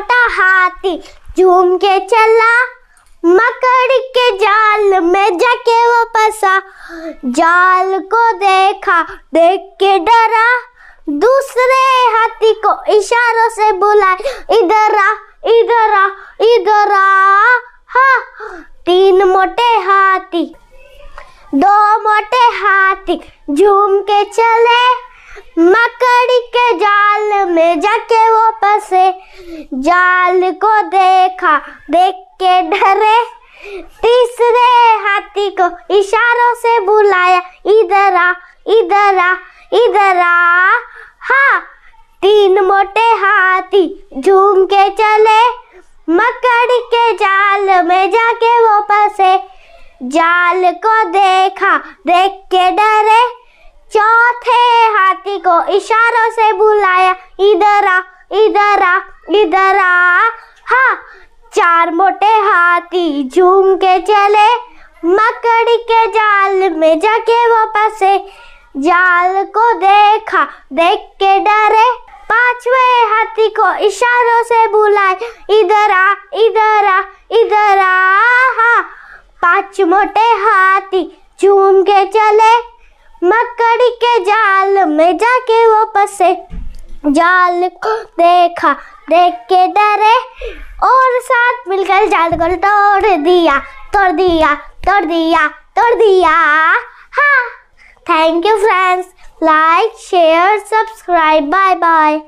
छोटा हाथी झूम के चला मकड़ के जाल में जाके वो फंसा जाल को देखा देख के डरा दूसरे हाथी को इशारों से बुलाए इधर आ इधर आ इधर आ हा तीन मोटे हाथी दो मोटे हाथी झूम के चले मकड़ी के जाल में जाके वो फंसे जाल को देखा देख के डरे तीसरे हाथी को इशारों से बुलाया इधर आ इधर आ इधर आ हा तीन मोटे हाथी झूम के चले मकड़ी के जाल में जाके वो फंसे जाल को देखा देख के डरे को इशारों से बुलाया इधर आ इधर आ इधर आ हा चार मोटे हाथी झूम के चले मकड़ी के जाल में जाके वो पसे जाल को देखा देख के डरे पांचवे हाथी को इशारों से बुलाए इधर आ इधर आ इधर आ हा पांच मोटे हाथी झूम के चले मकड़ी के जाल में जाके वो पसे जाल को देखा देख के डरे और साथ मिलकर जाल को तोड़ दिया तोड़ दिया तोड़ दिया तोड़ दिया हाँ thank you friends like share subscribe bye bye